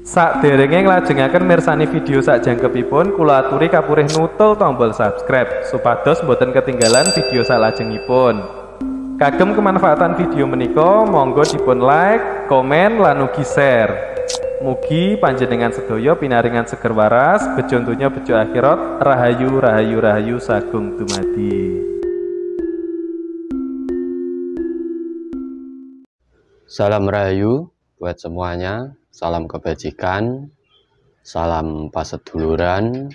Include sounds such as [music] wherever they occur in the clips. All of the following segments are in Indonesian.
Sak derenge nglajengaken mirsani video sak jangkepipun kula aturi kapurih nutul tombol subscribe supados boten ketinggalan video sak lajengipun. Kagem kemanfaatan video menika monggo dipun like, komen lan ugi share. Mugi panjenengan sedaya pinaringan seger waras, bejo dunya bejo akhirat, rahayu rahayu rahayu sagung dumadi. Salam rahayu, buat semuanya. Salam kebajikan, salam paseduluran.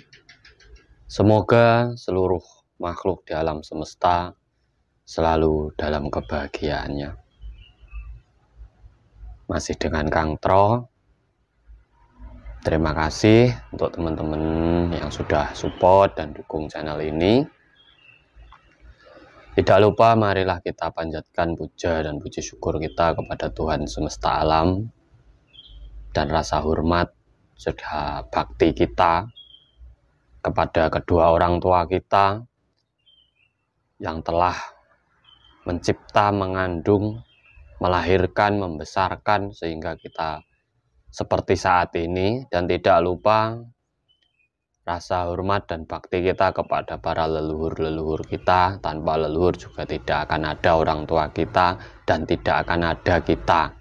Semoga seluruh makhluk di alam semesta selalu dalam kebahagiaannya. Masih dengan Kang Tro. Terima kasih untuk teman-teman yang sudah support dan dukung channel ini. Tidak lupa marilah kita panjatkan puja dan puji syukur kita kepada Tuhan semesta alam dan rasa hormat serta bakti kita kepada kedua orang tua kita yang telah mencipta, mengandung, melahirkan, membesarkan sehingga kita seperti saat ini dan tidak lupa rasa hormat dan bakti kita kepada para leluhur-leluhur kita. Tanpa leluhur juga tidak akan ada orang tua kita dan tidak akan ada kita.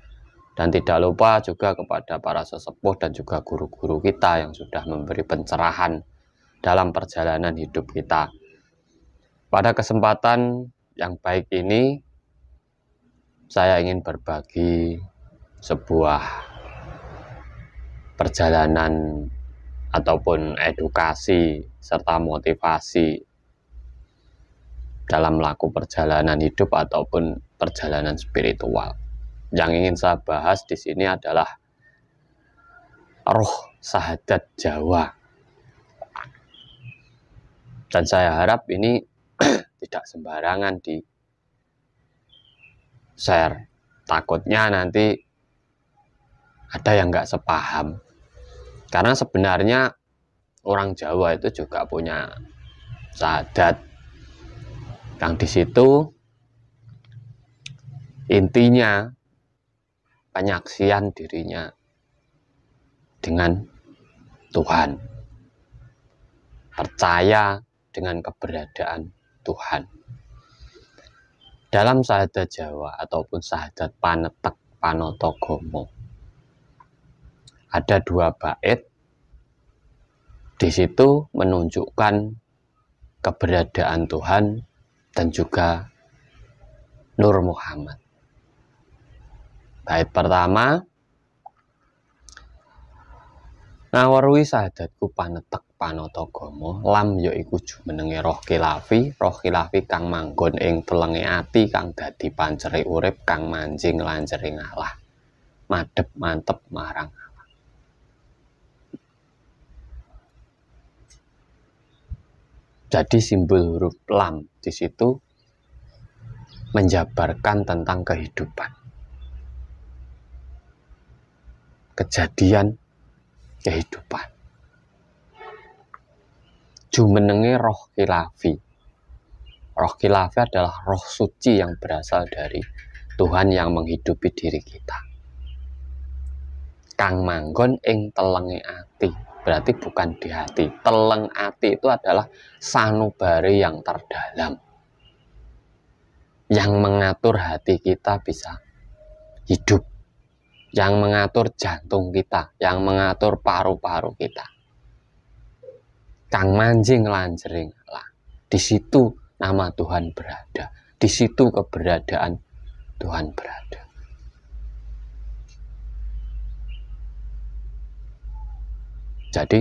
Dan tidak lupa juga kepada para sesepuh dan juga guru-guru kita yang sudah memberi pencerahan dalam perjalanan hidup kita. Pada kesempatan yang baik ini, saya ingin berbagi sebuah perjalanan ataupun edukasi serta motivasi dalam melakukan perjalanan hidup ataupun perjalanan spiritual. Yang ingin saya bahas di sini adalah roh sahadat Jawa. Dan saya harap ini [clears throat] tidak sembarangan di share. Takutnya nanti ada yang nggak sepaham. Karena sebenarnya orang Jawa itu juga punya sadat yang di situ intinya penyaksian dirinya dengan Tuhan percaya dengan keberadaan Tuhan dalam sahadat Jawa ataupun sahadat panetek panotogomo ada dua bait di situ menunjukkan keberadaan Tuhan dan juga Nur Muhammad. Bait pertama Nawarwi sahadatku panetek panotogomo, lam yo ya ikuju jumenenge roh kilafi, roh kilafi kang manggon ing telenge ati kang dadi panceri urip kang manjing lanjering Allah. Madep mantep marang Jadi simbol huruf lam di situ menjabarkan tentang kehidupan. Kejadian kehidupan. Jumenenge roh kilafi. Roh kilafi adalah roh suci yang berasal dari Tuhan yang menghidupi diri kita kang manggon ing telenge ati berarti bukan di hati teleng ati itu adalah sanubari yang terdalam yang mengatur hati kita bisa hidup yang mengatur jantung kita yang mengatur paru-paru kita kang manjing lanjering lah di situ nama Tuhan berada di situ keberadaan Tuhan berada Jadi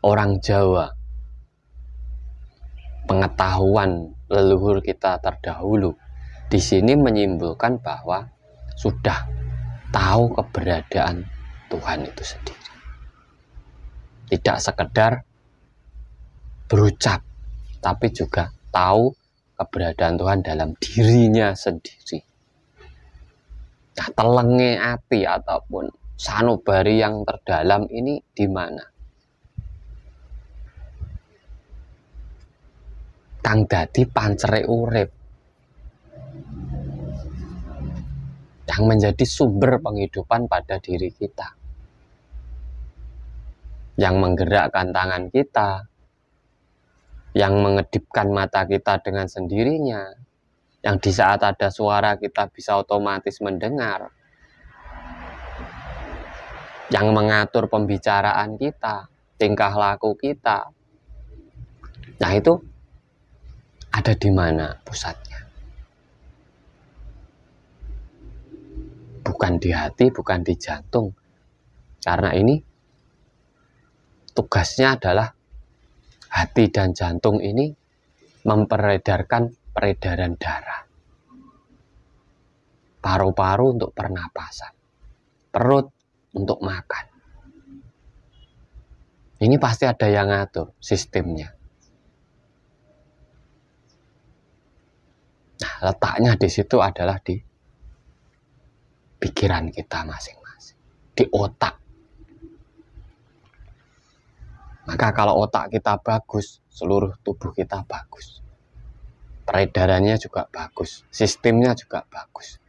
orang Jawa pengetahuan leluhur kita terdahulu di sini menyimpulkan bahwa sudah tahu keberadaan Tuhan itu sendiri. Tidak sekedar berucap, tapi juga tahu keberadaan Tuhan dalam dirinya sendiri. Nah, telenge api ataupun sanubari yang terdalam ini di mana? Kang dadi pancere urip. Yang menjadi sumber penghidupan pada diri kita. Yang menggerakkan tangan kita, yang mengedipkan mata kita dengan sendirinya, yang di saat ada suara kita bisa otomatis mendengar, yang mengatur pembicaraan kita, tingkah laku kita. Nah, itu ada di mana pusatnya? Bukan di hati, bukan di jantung. Karena ini tugasnya adalah hati dan jantung ini memperedarkan peredaran darah. Paru-paru untuk pernapasan. Perut untuk makan. Ini pasti ada yang ngatur sistemnya. Nah, letaknya di situ adalah di pikiran kita masing-masing, di otak. Maka kalau otak kita bagus, seluruh tubuh kita bagus. Peredarannya juga bagus, sistemnya juga bagus.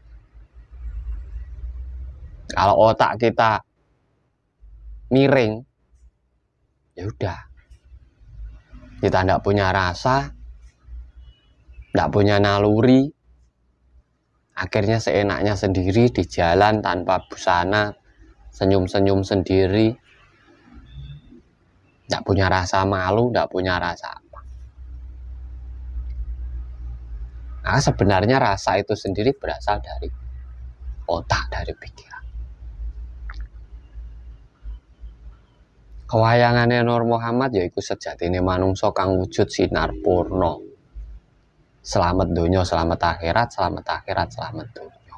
Kalau otak kita miring, ya udah. Kita tidak punya rasa, tidak punya naluri, akhirnya seenaknya sendiri di jalan tanpa busana, senyum-senyum sendiri, tidak punya rasa malu, tidak punya rasa apa. Nah, sebenarnya rasa itu sendiri berasal dari otak, dari pikiran. kewayangannya Nur Muhammad sejati ya sejatine manungso kang wujud sinar purno. Selamat dunia, selamat akhirat, selamat akhirat, selamat dunia.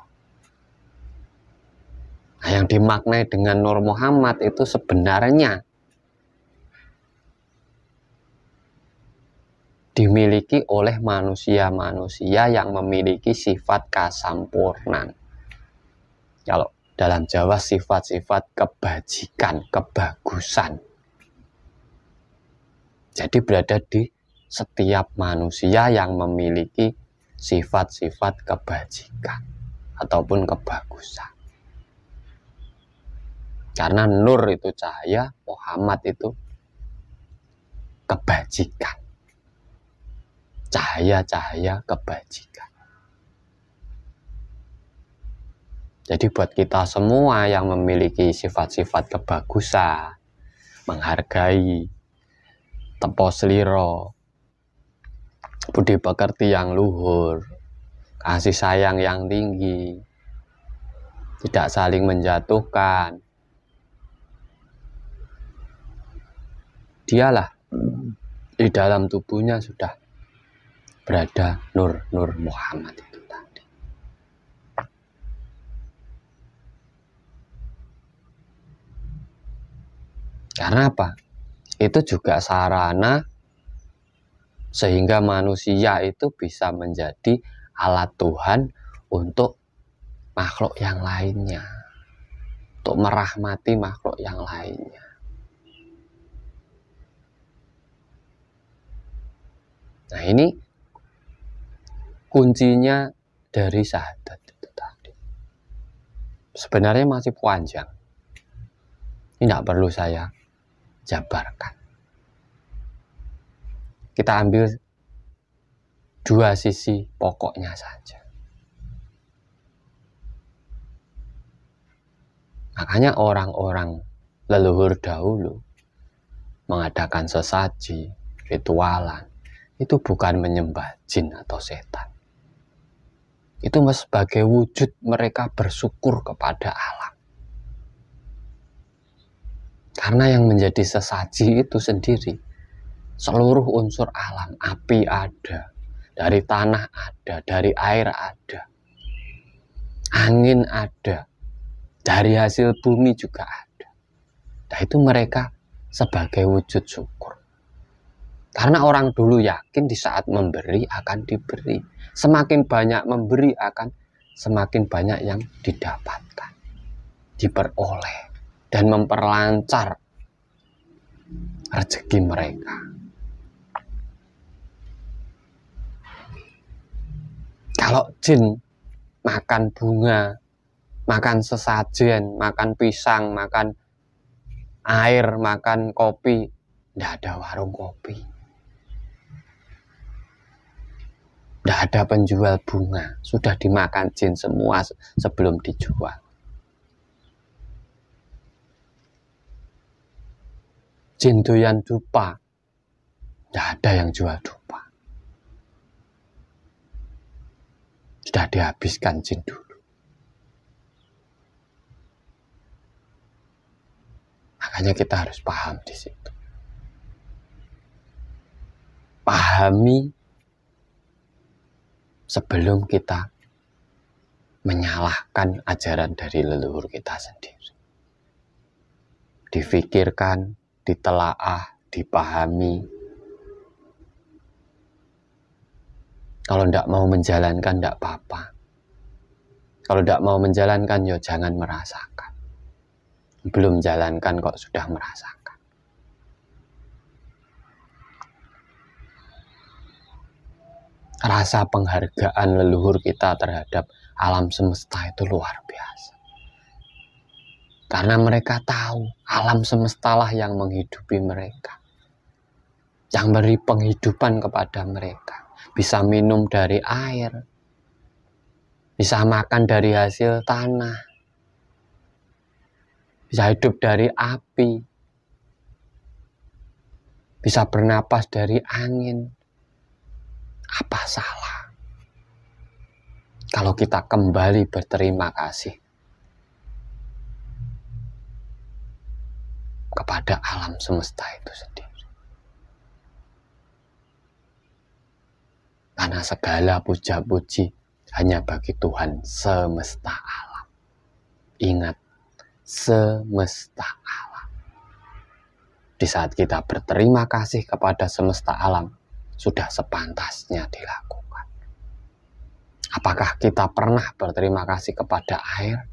Nah, yang dimaknai dengan Nur Muhammad itu sebenarnya dimiliki oleh manusia-manusia yang memiliki sifat kasampurnan. Kalau dalam Jawa sifat-sifat kebajikan, kebagusan. Jadi berada di setiap manusia yang memiliki sifat-sifat kebajikan ataupun kebagusan. Karena nur itu cahaya, Muhammad itu kebajikan. Cahaya-cahaya kebajikan. Jadi buat kita semua yang memiliki sifat-sifat kebagusan, menghargai, tepo seliro, budi pekerti yang luhur kasih sayang yang tinggi tidak saling menjatuhkan dialah di dalam tubuhnya sudah berada Nur Nur Muhammad itu tadi. Karena apa? itu juga sarana sehingga manusia itu bisa menjadi alat Tuhan untuk makhluk yang lainnya untuk merahmati makhluk yang lainnya nah ini kuncinya dari sahadat itu tadi sebenarnya masih panjang ini tidak perlu saya jabarkan. Kita ambil dua sisi pokoknya saja. Makanya orang-orang leluhur dahulu mengadakan sesaji, ritualan, itu bukan menyembah jin atau setan. Itu sebagai wujud mereka bersyukur kepada alam. Karena yang menjadi sesaji itu sendiri, seluruh unsur alam, api ada, dari tanah ada, dari air ada, angin ada, dari hasil bumi juga ada. Nah itu mereka sebagai wujud syukur. Karena orang dulu yakin di saat memberi akan diberi. Semakin banyak memberi akan semakin banyak yang didapatkan, diperoleh dan memperlancar rezeki mereka. Kalau jin makan bunga, makan sesajen, makan pisang, makan air, makan kopi, tidak ada warung kopi. Tidak ada penjual bunga, sudah dimakan jin semua sebelum dijual. jin doyan dupa. Tidak ada yang jual dupa. Sudah dihabiskan jin dulu. Makanya kita harus paham di situ. Pahami sebelum kita menyalahkan ajaran dari leluhur kita sendiri. Difikirkan, ditelaah, dipahami. Kalau tidak mau menjalankan, tidak apa-apa. Kalau tidak mau menjalankan, yo ya jangan merasakan. Belum jalankan kok sudah merasakan. Rasa penghargaan leluhur kita terhadap alam semesta itu luar biasa. Karena mereka tahu alam semestalah yang menghidupi mereka. Yang beri penghidupan kepada mereka. Bisa minum dari air. Bisa makan dari hasil tanah. Bisa hidup dari api. Bisa bernapas dari angin. Apa salah? kalau kita kembali berterima kasih kepada alam semesta itu sendiri. Karena segala puja-puji hanya bagi Tuhan semesta alam. Ingat, semesta alam. Di saat kita berterima kasih kepada semesta alam, sudah sepantasnya dilakukan. Apakah kita pernah berterima kasih kepada air?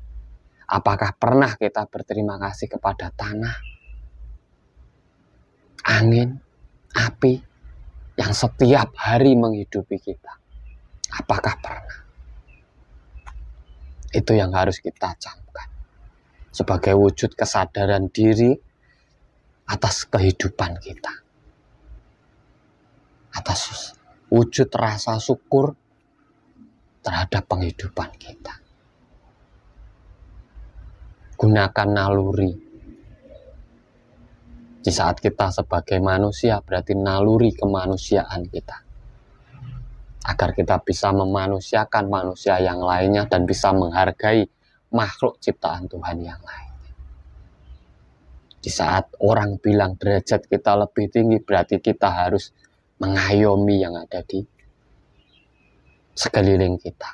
Apakah pernah kita berterima kasih kepada tanah? angin, api yang setiap hari menghidupi kita. Apakah pernah? Itu yang harus kita camkan sebagai wujud kesadaran diri atas kehidupan kita. Atas wujud rasa syukur terhadap penghidupan kita. Gunakan naluri di saat kita sebagai manusia berarti naluri kemanusiaan kita. Agar kita bisa memanusiakan manusia yang lainnya dan bisa menghargai makhluk ciptaan Tuhan yang lain. Di saat orang bilang derajat kita lebih tinggi, berarti kita harus mengayomi yang ada di sekeliling kita.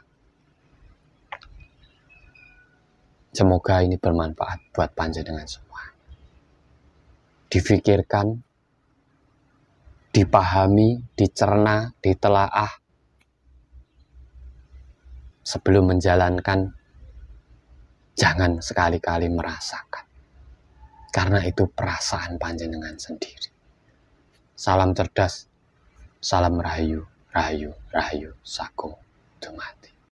Semoga ini bermanfaat buat panjenengan semua difikirkan, dipahami, dicerna, ditelaah sebelum menjalankan jangan sekali-kali merasakan. Karena itu perasaan panjenengan sendiri. Salam cerdas, salam rahayu, rahayu, rahayu, saku, dumati.